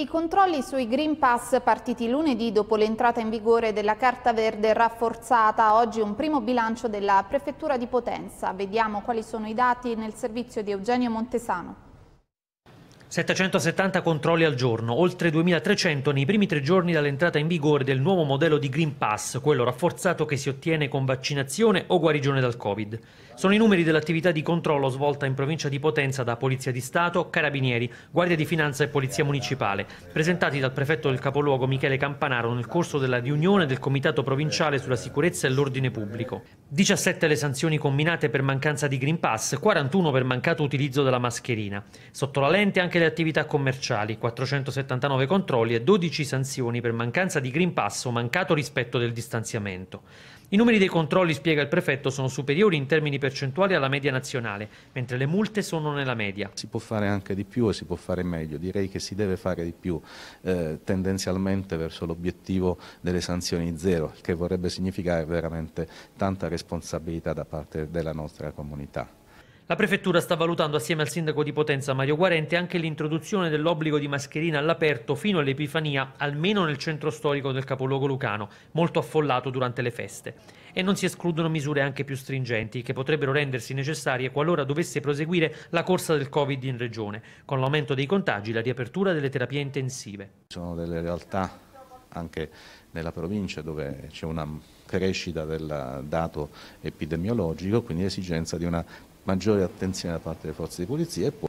I controlli sui Green Pass partiti lunedì dopo l'entrata in vigore della Carta Verde rafforzata, oggi un primo bilancio della Prefettura di Potenza. Vediamo quali sono i dati nel servizio di Eugenio Montesano. 770 controlli al giorno, oltre 2300 nei primi tre giorni dall'entrata in vigore del nuovo modello di Green Pass, quello rafforzato che si ottiene con vaccinazione o guarigione dal Covid. Sono i numeri dell'attività di controllo svolta in provincia di Potenza da Polizia di Stato, Carabinieri, Guardia di Finanza e Polizia Municipale, presentati dal prefetto del capoluogo Michele Campanaro nel corso della riunione del Comitato Provinciale sulla Sicurezza e l'Ordine Pubblico. 17 le sanzioni combinate per mancanza di Green Pass, 41 per mancato utilizzo della mascherina. Sotto la lente anche le attività commerciali, 479 controlli e 12 sanzioni per mancanza di Green Pass o mancato rispetto del distanziamento. I numeri dei controlli, spiega il prefetto, sono superiori in termini percentuali alla media nazionale, mentre le multe sono nella media. Si può fare anche di più e si può fare meglio, direi che si deve fare di più eh, tendenzialmente verso l'obiettivo delle sanzioni zero, che vorrebbe significare veramente tanta responsabilità da parte della nostra comunità. La prefettura sta valutando assieme al sindaco di Potenza Mario Guarente anche l'introduzione dell'obbligo di mascherina all'aperto fino all'Epifania, almeno nel centro storico del capoluogo lucano, molto affollato durante le feste. E non si escludono misure anche più stringenti che potrebbero rendersi necessarie qualora dovesse proseguire la corsa del Covid in regione, con l'aumento dei contagi e la riapertura delle terapie intensive. Sono delle realtà anche nella provincia dove c'è una crescita del dato epidemiologico, quindi l'esigenza di una maggiore attenzione da parte delle forze di polizia e poi